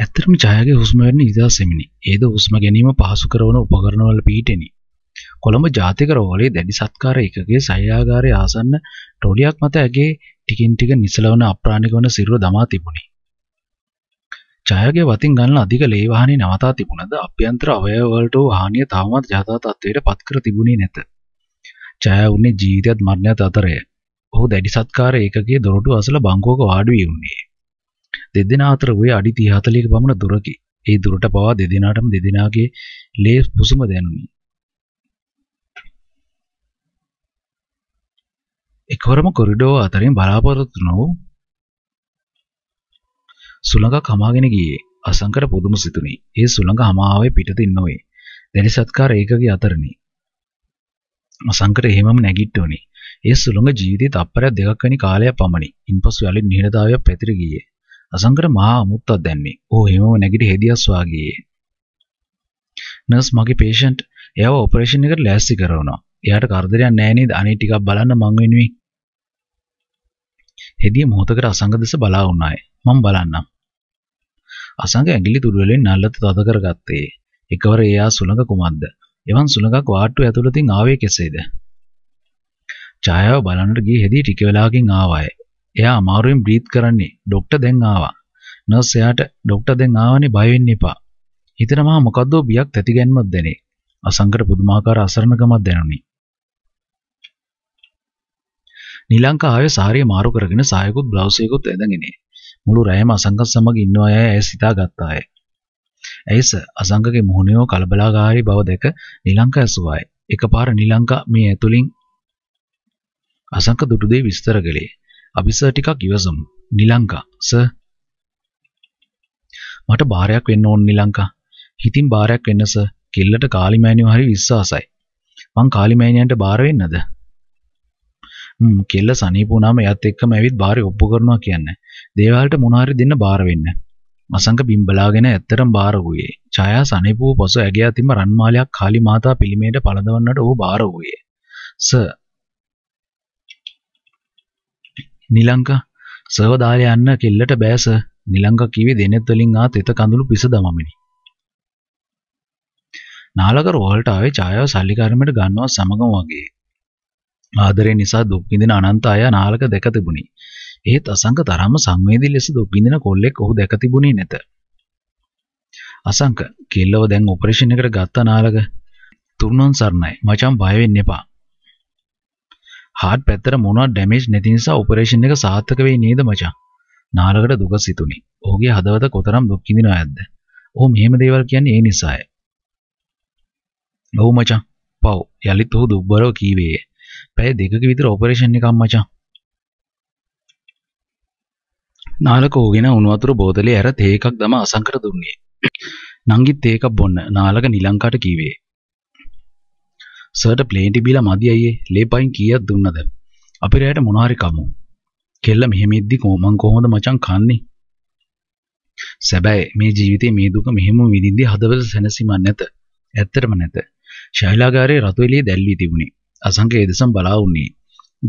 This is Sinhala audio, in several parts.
ඇත්තටම ජයගේ හුස්ම ගන්න නිදහසෙමිනි. ඒද හුස්ම ගැනීම පහසු කරන උපකරණවල පිහිටෙනි. කොළඹ ජාතික රෝහලේ දැඩි සත්කාර ඒකකයේ සහයාගාරයේ ආසන්න ටොලියක් මත ඇගේ ටිකින් ටික නිසලවන අප්‍රාණික වන සිරුර දමා තිබුණි. ජයගේ වතින් ගන්න අධික ලේ වාහනේ නවතා තිබුණද අභ්‍යන්තර අවයව වලට හානිය තවමත් යථා තත්ත්වයට පත් කර තිබුණේ නැත. ජය වුණේ ජීවිතයත් මරණයත් අතරය. ඔහු දැඩි සත්කාර ඒකකයේ දොරටු අසල බංකුවක වාඩි වී වුණේ. දෙදෙනා අතර ඔය අඩි 30 40ක පමණ දුරකි. ඒ දුරට පවා දෙදෙනාටම දෙදෙනාගේ ලේ පුසුම දැනුනි. එකවරම කොරිඩෝ අතරින් බලාපොරොත්තු නොවූ සුළඟක් හමාගෙන ගියේ. අසංකර පුදුම සිතුනි. ඒ සුළඟ හමාවේ පිටතින් නොවේ. දැඩි සත්කාර ඒකගේ අතරනි. අසංකර එහෙමම නැගිට්ටෝනි. ඒ සුළඟ ජීවිතයේ තප්පරයක් දෙකක් වැනි කාලයක් පමණි. ඉන්පසු යලි නිහඬතාවය පැතිර ගියේ. අසංකර මහා අමුත්තක් දැම්මේ. "ඕ එහෙමම නැගිටි හෙදියස් වාගේ." නර්ස් මගේ patient එයාව ඔපරේෂන් එකට ලෑස්ති කරනවා. එයාට කරදරයක් නැහැ නේද? අනේ ටිකක් බලන්න මං වෙනුවේ. හෙදිය මොහොතකට අසංග දෙස බලා වුණාය. මං බලන්නම්. අසංග ඇඟිලි තුඩු වලින් නල්ලත තද කරගත්තේ. එකවර එයා සුළඟ කුමක්ද? එවන් සුළඟක් වාට්ටුව ඇතුළතින් ආවේ කෙසේද? ඡායාව බලන්නට ගිය හෙදිය ටික වෙලාවකින් ආවාය. එයා අමාරුවෙන් බ්‍රීත් කරන්නේ. ડોක්ටර් දැන් ආවා. නර්ස් එයාට ડોක්ටර් දැන් ආවනේ බය වෙන්න එපා. හිතනවා මොකද්ද බියක් තැතිගැන්මක් දැනේ. අසංකට පුදුමාකාර අසරණකමක් දැනුනි. නිලංක ආවේ සාරිය මාරු කරගෙන සායකුත් බ්ලවුස් එකකුත් ඇඳගෙන. මුළු රැයම අසංකත් සමග ඉන්නවා යයි ඇය සිතා ගත්තාය. ඇයිස අසංකගේ මුහුණේ කලබලාකාරී බව දැක නිලංක ඇසුවායි. එකපාර නිලංක මේ ඇතුලින් අසංක දුටු දේ විස්තර කළේ. අපි සර් ටිකක් ඉවසමු. නිලංකා සර් මට බාරයක් වෙන්න ඕන නිලංකා. හිතින් බාරයක් වෙන්න සර්. කෙල්ලට කාලිමෑණියව හරි විශ්වාසයි. මං කාලිමෑණියන්ට බාර වෙන්නද? හ්ම් කෙල්ල සනීප වුණාම එයාත් එක්කම ඇවිත් බාරේ ඔප්පු කරනවා කියන්නේ. දේවාලට මොනාරි දෙන්න බාර වෙන්න. මසංග බිම්බලාගෙන ඇත්තටම බාර වූයේ. ඡායා සනීප වූ පසු ඇගේ අතින්ම රන්මාලයක් කාලි මාතා පිළිමේට පළඳවන්නට ඔහු බාර වූයේ. සර් නිලංකා සර්ව දාලා යන්න කෙල්ලට බෑස නිලංකා කිවි දෙනෙත් වලින් ආ තෙත කඳුළු පිස දමමිනි. නාලක රෝහලට ආවේ ඡායාව සල්ලි කර්මයට ගන්නවා සමගම වගේ. ආදරේ නිසා දුක් විඳින අනන්ත අය නාලක දැක තිබුණි. ඒත් අසංක තරම්ම සංවේදී ලෙස දුක් විඳින කොල්ලෙක් ඔහු දැක තිබුණේ නැත. අසංක කෙල්ලව දැන් ඔපරේෂන් එකට ගත්ත නාලක තුරුණන් සරණයි මචං බය වෙන්න එපා. හાર્ට් පැත්තට මොනවත් ඩැමේජ් නැති නිසා ඔපරේෂන් එක සාර්ථක වෙයි නේද මචං? නාලකට දුක සිතුනි. ඔහුගේ හදවත කොතරම් දුක් විඳින අයක්ද? ඔහු මෙහෙම දේවල් කියන්නේ ඒ නිසාය. ඔව් මචං. පව්. යලිත් ඔහු දුක්බරව කීවේ. පැය දෙකක විතර ඔපරේෂන් එකක් මචං. නාලක ඔහුගෙන උණු වතුර බෝතලේ ඇර තේ එකක් දම අසංකර දුන්නේ. නංගිත් තේ එකක් බොන්න නාලක නිලංකාට කීවේ. සර්ට ප්ලේන්ටි බීලා මදි අයියේ ලේ පයින් කීයක් දුන්නද? අපි රැයට මොනවාරි කමු. කෙල්ල මෙහෙම ඉද්දි මං කොහොමද මචං කන්නේ? සැබෑ මේ ජීවිතේ මේ දුක මෙහෙම විඳින්දී හදවත සැනසීමක් නැත. ඇත්තටම නැත. ශෛලාගාරයේ රතු එළිය දැල්වී තිබුණේ. අසංක ඒ දෙසම බලා වුණේ.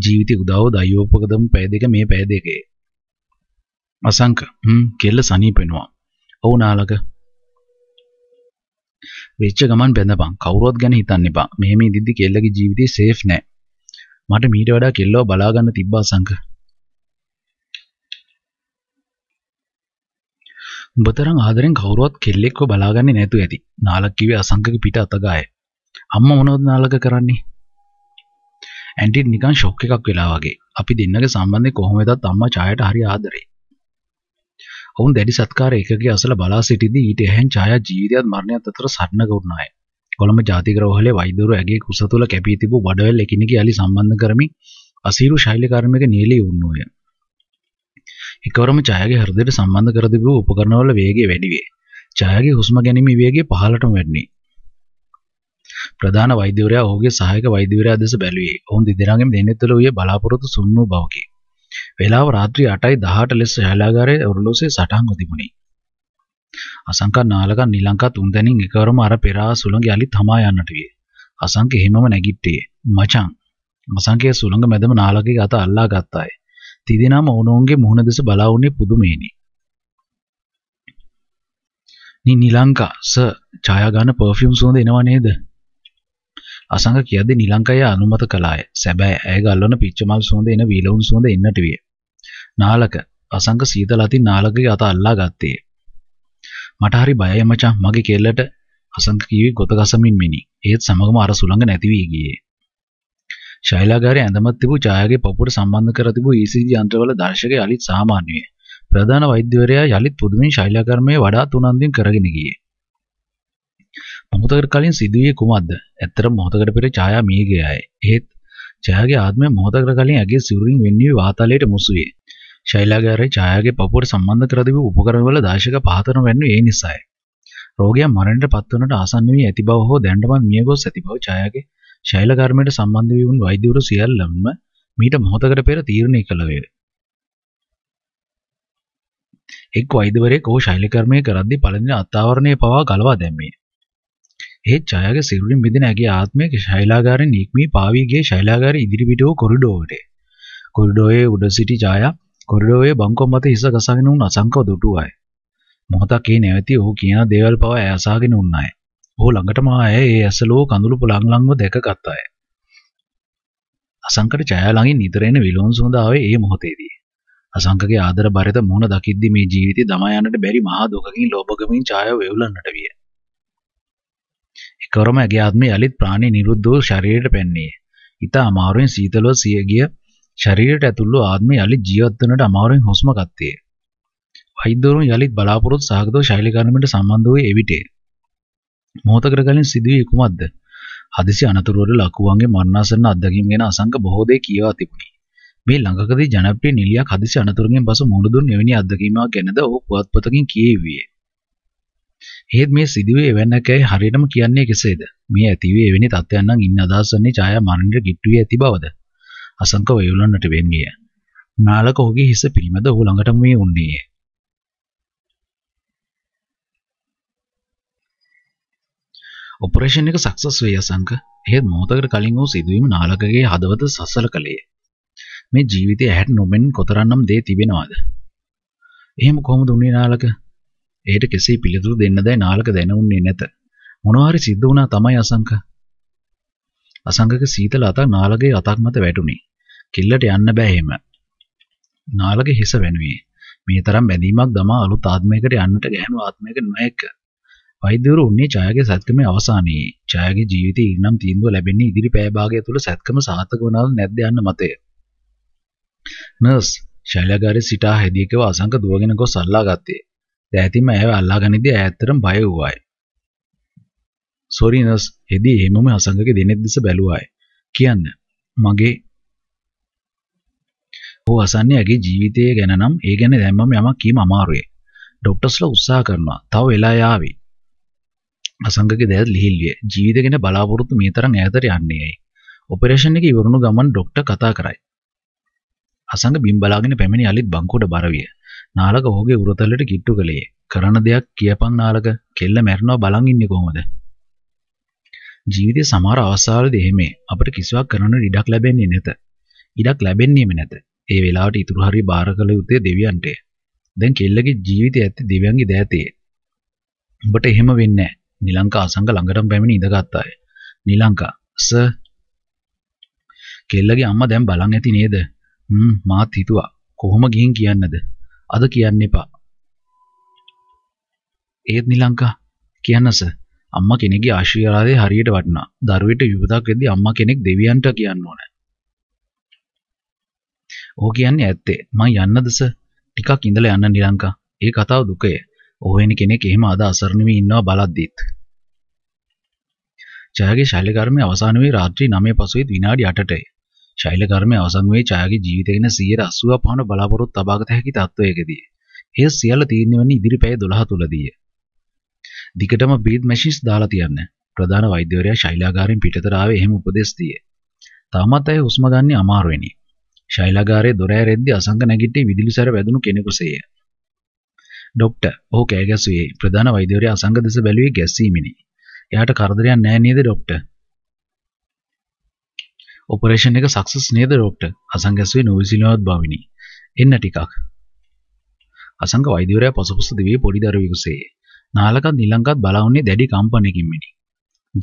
ජීවිතේ උදාව දයෝපකදම් පැය දෙක මේ පැය දෙකේ. අසංක හ්ම් කෙල්ල සනීප වෙනවා. ඔව් නාලක වෙච්ච ගමන් බැඳපන්. කවුරුවත් ගැන හිතන්න එපා. මෙහෙම ඉදිද්දි කෙල්ලගේ ජීවිතේ සේෆ් නෑ. මට මීට වඩා කෙල්ලව බලා ගන්න තිබ්බා සංක. උඹතරම් ආදරෙන් කවුරුවත් කෙල්ලෙක්ව බලාගන්නේ නැතු ඇති. නාලක් කිව්වේ අසංකගේ පිට අතගාය. අම්මා මොනවද නාලක කරන්නේ? ඇන්ටිත් නිකන් ෂොක් එකක් වෙලා වගේ. අපි දෙන්නගේ සම්බන්ධය කොහොම වෙතත් අම්මා ඡායට හරි ආදරේ. ඔවුන් දැඩි සත්කාර එකගේ අසල බලා සිටිදී ඊට ඇහෙන් ඡායා ජීවිතයත් මරණයත් අතර සටනක වුණාය. කොළඹ ජාතික රෝහලේ වෛද්‍යවරු ඇගේ කුස තුළ කැපී තිබූ බඩවැල් එකිනෙකි අලි සම්බන්ධ කරමින් අසීරු ශෛල කර්මයක නියලී වුණෝය. එකවරම ඡායාගේ හෘදයට සම්බන්ධ කර තිබූ උපකරණවල වේගය වැඩි වේ. ඡායාගේ හුස්ම ගැනීමේ වේගය පහළටම වැඩිනේ. ප්‍රධාන වෛද්‍යවරයා ඔහුගේ සහායක වෛද්‍යවරයා දෙස බැලුවේ. ඔවුන් දෙදෙනාගේම දෙනෙත් තුළ ඌයේ බලාපොරොත්තු සුන් වූ බවකි. වේලාව රාත්‍රී 8:18 ලෙස ශාලාගාරයේ ඔරලෝසේ සටහන්ව තිබුණි. අසංකා නාලකන් නිලංකා තුන්දැනින් එකවරම අර පෙරා සුළඟ යලිත් හමා යන්නට විය. අසංක හිමම නැගිට්ටියේ. මචං. අසංකයේ සුළඟ මැදම නාලකගේ අත අල්ලා ගත්තාය. තිදෙනාම ඕනෝන්ගේ මුහුණ දෙස බලා වුණේ පුදුමේනි. නී නිලංකා සර් ඡායා ගන්න පර්ෆියුම් සුවඳ එනවා නේද? අසංග කියද්දී නිලංකය අනුමත කළාය. සැබෑ ඇය ගල්වන පිච්චමල් සුවඳ එන වීලවුන් සුවඳ එන්නට විය. නාලක අසංග සීතල අතින් නාලකගේ අත අල්ලා ගත්තේ. මට හරි බයයි මචං මගේ කෙල්ලට අසංග කීවි ගොත ගසමින් මිනි. ඒත් සමගම අර සුළඟ නැති වී ගියේ. ශෛලාගාරයේ ඇඳමත් තිබූ ඡායාගේ පපුවට සම්බන්ධ කර තිබූ ECG යන්ත්‍රවල දර්ශකය අලිත් සාමාන්‍ය විය. ප්‍රධාන වෛද්‍යවරයා යලිත් පුදුමින් ශෛලාකර්මයේ වඩාත් උනන්දුවෙන් කරගෙන ගියේ. අමතකට කලින් සිදුවේ කුමක්ද? ඇත්තටම මොහොතකට පෙර ඡායා මියගියායි. එහෙත් ඡායාගේ ආත්මය මොහොතකට කලින් ඇගේ සිරුරින් වෙන්නේ වාතලයට මුසු වේ. ශෛලාගේ අර ඡායාගේ පපුවට සම්බන්ධ කර තිබූ උපකරණවල දාශක පහතර වෙන්නේ ඒ නිසායි. රෝගියා මරණයට පත්වනට ආසන්න වී ඇති බව හෝ දැනටමත් මියගොස් ඇති බව ඡායාගේ ශෛල කර්මයට සම්බන්ධ වී වුන් වෛද්‍යවරු සියල්ලම මීට මොහොතකට පෙර තීරණය කළ වේ. එක් වෛදවරයෙක් ඔහු ශෛලකර්මය කරද්දී පළඳින අත්ආවරණය පවා ගලවා දැම්මේ. ඒත් ජයාගේ සිරුරින් බිඳෙන ඇගේ ආත්මය ශෛලාගාරයෙන් නික්මී පාවී ගියේ ශෛලාගාරය ඉදිරිපිට වූ කොරිඩෝවට. කොරිඩෝවේ උඩ සිටි ජයා කොරිඩෝවේ බංකොම් මත හිස ගසාගෙන උන් අසංකව දුටුවාය. මොහොතක් ඒ නැවතී ඔහු කියන දේවල් පවා ඇය අසාගෙන උන්නාය. ඔහු ළඟටම ආය ඒ ඇසලෝ කඳුළු පුළං ළඟව දැකගත් අය. අසංකට ජයා ළඟින් නිතර එන විලෝන් සුවඳ ආවේ ඒ මොහොතේදී. අසංකගේ ආදර බරිත මුහුණ දකිද්දි මේ ජීවිතේ දමා යන්නට බැරි මහා දුකකින් ලෝභකමින් ඡායාව වෙවුලන්නට විය. එක්වරම ඇගේ ආත්මය යළිත් ප්‍රාණි නිරුද්ධ වූ ශරීරයට පැන්නේය. ඉතා අමාරුවෙන් සීතලව සිය ගිය ශරීරයට ඇතුළු ආත්මය යළිත් ජීවත් වනට අමාරුවෙන් හුස්ම ගත්තේය. වෛද්‍යවරුන් යළිත් බලාපොරොත්තු සහගතව ශෛලීකරණයට සම්බන්ධ වූයේ එවිටේ. මොහොතකට කලින් සිදුවී කුමක්ද? හදිසි අනතුරුවල ලකුවන්ගේ මරණාසන්න අත්දැකීම් ගැන අසංක බොහෝ දේ කියවා තිබුණි. මේ ළඟකදී ජනප්‍රිය නිලියක් හදිසි අනතුරකින් පසු මුහුණ දුන් එවැනි අත්දැකීමක් ගැනද ඔහු පුවත්පතකින් කියවුවේ. එහෙත් මේ සිදුවේ එවැන්නකැයි හරියටම කියන්නේ කෙසේද? මේ ඇතිවේ එවැනි තත්ත්වයන් නම් ඉන් අදහස් වන්නේ ඡායා මරණයට කිට්ටු වී ඇති බවද? අසංක වේවුලන්නට වෙන්නේ. නාලක ඔහුගේ හිස පිළිමද ඔහු ළඟටම මේ උන්නේය. ඔපරේෂන් එක සක්සස් වේ අසංක. එහෙත් මොහොතකට කලින් වූ සිදුවීම නාලකගේ හදවත සසල කළේ. මේ ජීවිතය ඇහැට නොමෙන් කොතරම්නම් දේ තිබෙනවද? එහෙම කොහොමද උනේ නාලක? එයට කෙසේ පිළිතුරු දෙන්න දැයි නාලක දැනුන්නේ නැත. මොනවාරි සිද්ධ වුණා තමයි අසංක. අසංකක සීතල අතක් නාලගේ අතක් මත වැටුණි. කිල්ලට යන්න බෑ එහෙම. නාලගේ හිස වෙනුවේ මේ තරම් බැඳීමක් දමා අලුත් ආත්මයකට යන්නට ගැහණු ආත්මයක නොහැක. වෛද්‍යවරු උන්නේ ඡායාගේ සත්කමේ අවසානයේ ඡායාගේ ජීවිතයේ ඉන්නම් තීන්දුව ලැබෙන්නේ ඉදිරි පැය භාගය තුළ සත්කම සාර්ථක වුණාද නැද්ද යන්න මතය. නර්ස් ශෛලගාරේ සිටා හැදියකව අසංක දුවගෙන ගොස් අල්ලා ගත්තේ. දෑතිම ඇයව අල්ලාගනිද්දී ඇය ඇත්තටම බය වුවායි. "සෝරි නර්ස්, එදී එහෙමම අසංගගේ දෙනෙත් දෙස බැලුවායි." කියන්න. මගේ ඔහු අසන්නේ ඇගේ ජීවිතය ගැන නම් ඒ ගැන දැන් මම යමක් කීම අමාරුයි. ඩොක්ටර්ස්ලා උත්සාහ කරනවා. තව වෙලා යාවි. අසංගගේ දැයත් ලිහිල්ලිය. ජීවිත ගැන බලාපොරොත්තු මේ තරම් ඈතට යන්නේ ඇයි? ඔපරේෂන් එක ඉවරුණු ගමන් ඩොක්ටර් කතා කරයි. අසංග බිම් බලාගෙන පැමිණි අලිත් බංකුවට බර විය. නාලක ඕගේ උරතල්ලට කිට්ටු කළේ. කරන දෙයක් කියපන් නාලක. කෙල්ල මැරෙනවා බලන් ඉන්නේ කොහොමද? ජීවිතේ සමහර අවස්ථාවලදී එහෙමයි. අපිට කිසිවක් කරන්න ඉඩක් ලැබෙන්නේ නැත. ඉඩක් ලැබෙන්නේම නැත. ඒ වෙලාවට ඉතුරු හරිය බාර කළ යුත්තේ දෙවියන්ට. දැන් කෙල්ලගේ ජීවිතය ඇත්තේ දෙවියන්ගේ දෑතේ. උඹට එහෙම වෙන්නේ නැහැ. නිලංකා අසංග ළඟටම පැමිණ ඉඳගත් අය. නිලංකා සර් කෙල්ලගේ අම්මා දැන් බලන් ඇති නේද? හ්ම් මාත් හිතුවා. කොහොම ගිහින් කියන්නද? අද කියන්න එපා. ඒත් නිලංකා කියන්නස අම්මා කෙනෙක්ගේ ආශිර්වාදේ හරියට වටනා. දරුවෙට විපතක් වෙද්දී අම්මා කෙනෙක් දෙවියන්ට කියන්න ඕන. ඕ කියන්නේ ඇත්තේ. මං යන්නදස ටිකක් ඉඳලා යන්න නිලංකා. ඒ කතාව දුකේ. ඕහෙනි කෙනෙක් එහෙම අද අසරණ වී ඉන්නවා බලද්දිත්. ජයගේ ශල්‍යකර්මය අවසාන වී රාත්‍රී 9 පසුවිත් විනාඩි 8ටයි. ශෛල කර්මය අවසන් වේ ඡායාගේ ජීවිතය ගැන 80 පහන බලාපොරොත්තු තබාගත හැකි තත්වයකදී. එය සියල්ල තීරණය වන්නේ ඉදිරි පැය 12 තුලදීය. දිගටම බීඩ් මැෂින්ස් දාලා තියන්න. ප්‍රධාන වෛද්‍යවරයා ශෛලාගාරයෙන් පිටතර ආවේ එහෙම උපදෙස් දීයේ. තාමත් ඇය හුස්ම ගන්නේ අමාරුවෙනි. ශෛලාගාරයේ දොර ඇරෙද්දී අසංග නැගිට්ටේ විදුලි සැර වැදුණු කෙනෙකුසේය. ඩොක්ටර් ඔහු කෑ ගැසුවේ ප්‍රධාන වෛද්‍යවරයා අසංග දෙස බැලුවේ ගැස්සීමිනි. එයාට කරදරයක් නෑ නේද ඩොක්ටර්? ඔපරේෂන් එක සක්සස් නේද ඩොක්ටර්? හසං ගැසුවේ නොවිසිලවත් බවිනි. එන්න ටිකක්. අසංග වෛද්‍යවරයා පසුපස දිවේ පොඩි දරුවෙකුසේ. නාලකත් නිලංගත් බලවන්නේ දැඩි කම්පනයකින් මිනි.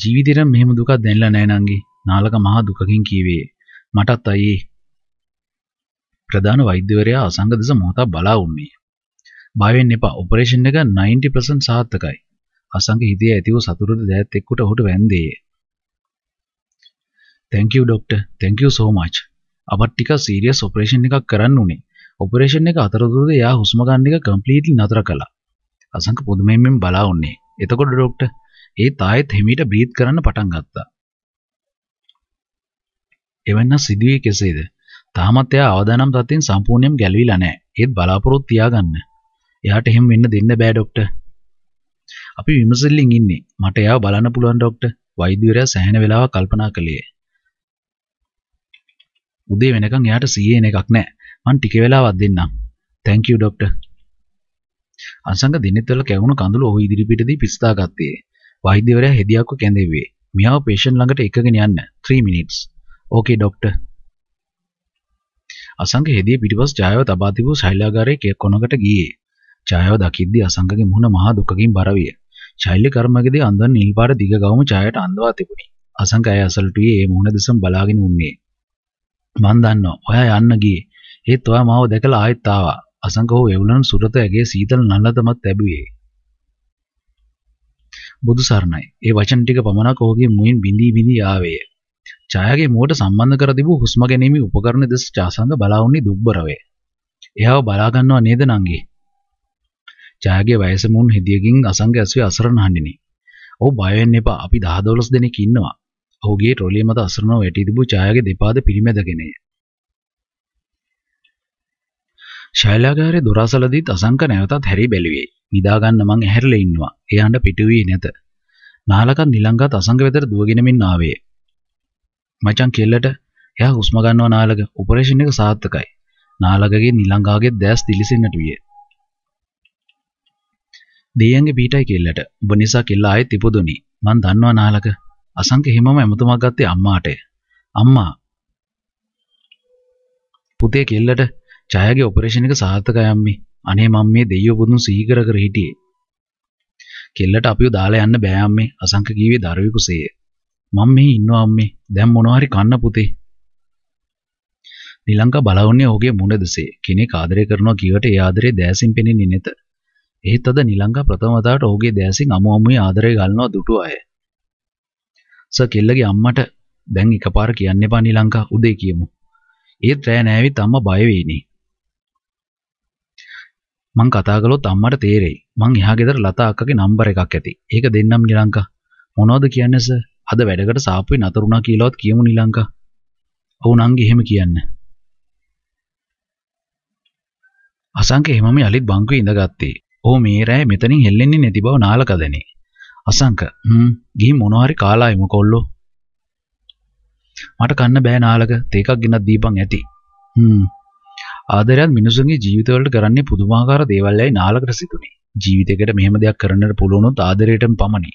ජීවිතේට මෙහෙම දුකක් දැනලා නෑ නංගි. නාලක මහා දුකකින් කීවේ. මටත් අයියේ. ප්‍රධාන වෛද්‍යවරයා අසංග දෙස මොහොතක් බලා වුන්නේ. බය වෙන්න එපා. ඔපරේෂන් එක 90% සාර්ථකයි. අසංග හිතේ ඇතිව සතුටට දෑත් එක්කුට ඔහුට වැන්දේය. තැංක ඩොක්ට තැංක සෝමච් අපත් ටික සීරිය ඔපරේෂන් එකක් කරන්න උනේ ඔපරේෂන් එක අතරතුරද යා හුස්මගන්නික කම්පලීටි නතර කලා අසංක පුදුමෙන්ෙන් බලා ඔන්නේ එතකොට ඩොක්ට ඒ තායත් හෙමිට බ්‍රීත් කරන්න පටන් ගත්තා එවන්න සිදුවී කෙසේද තාමත් එයා අවදානම් තත්ත්වෙන් සම්පූර්ණයෙන් ගැලවිලා නැහැ ඒත් බලාපොරොත්තු තියාගන්න එයාට එහෙම වෙන්න දෙන්න බෑ ඩොක්ට අපි විමසල්ලින් ඉන්නේ මට එයා බලන්න පුළුවන් ඩොක්ට වෛද්‍යවරයා සැහැණ වෙලාව කල්පනා කළේ උදේ වෙනකන් එයාට 100 එකක් නැහැ. මං ටික වෙලාවක් දෙන්නම්. thank you doctor. අසංග දිනෙත්වල කැවුණු කඳුළු ඔහු ඉදිරිපිටදී පිස්සදා ගත්තේ. වෛද්‍යවරයා හෙදියක්ව කැඳෙව්වේ. මියාව patient ළඟට එකගෙන යන්න. 3 minutes. okay doctor. අසංග හෙදිය පිටිපස් ජයව තබා තිබූ ශෛලාගාරයේ කොනකට ගියේ. ජයව දකිද්දී අසංගගේ මුහුණ මහා දුකකින් බර විය. ශෛල්‍ය කර්මකදී අන්දන් නිල්පාට දිග ගවම ජයට අන්දවා තිබුණි. අසංග අය අසලටුවේ ඒ මුහුණ දෙසම බලාගෙන උන්නේ. මං දන්නවා. ඔයා යන්න ගියේ. ඒත් ඔයා මාව දැකලා ආයෙත් ආවා. අසංක ඔහු එවුලන් සුරත ඇගේ සීතල නළලතමත් ලැබුවේ. බුදු සරණයි. ඒ වචන ටික පමණක් ඔහුගේ මුවින් බිඳී බිඳී ආවේය. ඡායාගේ මුවට සම්බන්ධ කර තිබූ හුස්ම ගැනීමේ උපකරණ දෙස ඡාසංග බලා වුණේ දුබ්බර වේ. එයාව බලා ගන්නව නේද නංගි? ඡායාගේ වයස මුන් හෙදියකින් අසංග ඇසුවේ අසරණ හඬිනි. ඔව් බය වෙන්න එපා. අපි 10 12 දෙනෙක් ඉන්නවා. ඔහුගේ ට්‍රොලිය මත අසරණව වැටී තිබූ ඡායාගේ දෙපාද පිරිමැදගෙනය. ශෛලාගාරයේ දොරසලදීත් අසංක නැවතත් හැරී බැලුවේ. නිදා ගන්න මං ඇහැරලා ඉන්නවා. ඒ හඬ පිටුවේ නැත. නාලකත් නිලංගත් අසංක වෙතට දුවගෙන මෙන් ආවේ. මචං කෙල්ලට එයා හුස්ම ගන්නවා නාලක ඔපරේෂන් එක සාර්ථකයි. නාලකගේ නිලංගාගේ දැස් දිලිසෙන්නට විය. දෙයන්ගේ පීටයි කෙල්ලට. ඔබ නිසා කෙල්ල ආයෙත් ඉපදුණි. මං දන්නවා නාලක. අසංක හිමම ඇමතුමක් ගත්තේ අම්මාට. අම්මා පුතේ කෙල්ලට ජයගේ ඔපරේෂන් එක සාර්ථකයි අම්මි. අනේ මම මේ දෙයියෝ පුදුම සීකර කර හිටියේ. කෙල්ලට අපිව දාලා යන්න බෑ අම්මේ. අසංක කීවේ දරුවෙකු සේය. මම මේ ඉන්නවා අම්මේ. දැන් මොනවා හරි කන්න පුතේ. නිලංකා බලවන්නේ ඔහුගේ මුණ දෙසේ. කෙනෙක් ආදරය කරනවා කියවට ඒ ආදරේ දෑසින් පෙනෙන්නේ නැත. එහෙත් අද නිලංකා ප්‍රථම වතාවට ඔහුගේ දෑසින් අමු අමුයි ආදරය ගන්නවා දුටු අය. සර් කෙල්ලගේ අම්මට දැන් එකපාර කියන්න එපා නී ලංකා උදේ කියමු. ඒත් රෑ නෑවිත් අම්මා බය වෙයිනේ. මං කතා කළොත් අම්මට තේරෙයි. මං එහා ගෙදර ලතා අක්කගේ නම්බර් එකක් ඇති. ඒක දෙන්නම් නී ලංකා. මොනවද කියන්නේ සර්? අද වැඩකට සාප්පුවේ නතරුණා කියලාවත් කියමු නී ලංකා. ඔව් නංගි එහෙම කියන්න. අසංක එහෙමම යලිත් බංකුවේ ඉඳගත්තේ. "ඕ මේ රෑ මෙතනින් හෙල්ලෙන්නේ නැති බව නාලකදනේ." අසංක හ්ම් ගිහින් මොනවාරි කාලා එමු කොල්ලෝ මට කන්න බෑ නාලක තේකක් ගෙනත් දීපන් ඇති හ්ම් ආදරයත් මිනිසුන්ගේ ජීවිතවලට කරන්නේ පුදුමාකාර දේවල් ඇයි නාලකට සිතුනේ ජීවිතයකට මෙහෙම දෙයක් කරන්නට පුළුවන් උනොත් ආදරයටම පමණයි